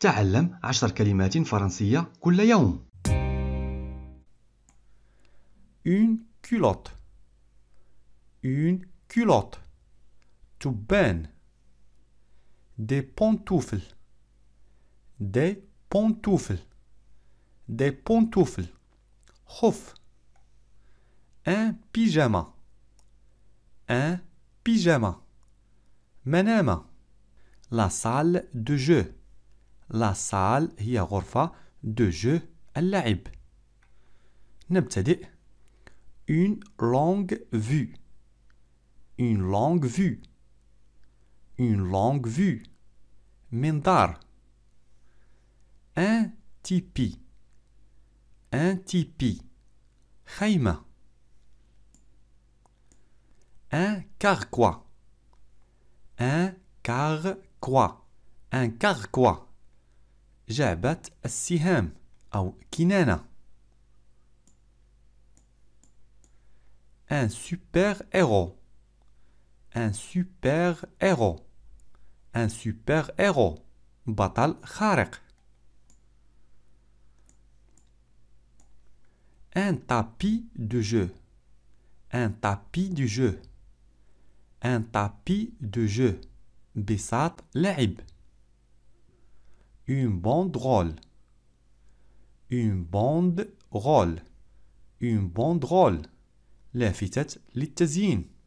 تعلم عشر كلمات فرنسية كل يوم. Une culotte. Une culotte. تبان. Des pantoufles. Des pantoufles. Des pantoufles. خوف. Un pyjama. Un pyjama. Manama. La salle de jeu. La salle هي غرفة de jeu اللعب. نبتدئ une longue vue. Une longue vue. Une longue vue. Mendar. Un tipi. Un tipi. Khaïma. Un carquois. Un carquois. Un carquois. Sihem, أو un super héros un super héros un super héros Batal خارق un tapis de jeu un tapis de jeu un tapis de jeu bessat Leib une banderole, une banderole, une banderole, لافتة للتزيين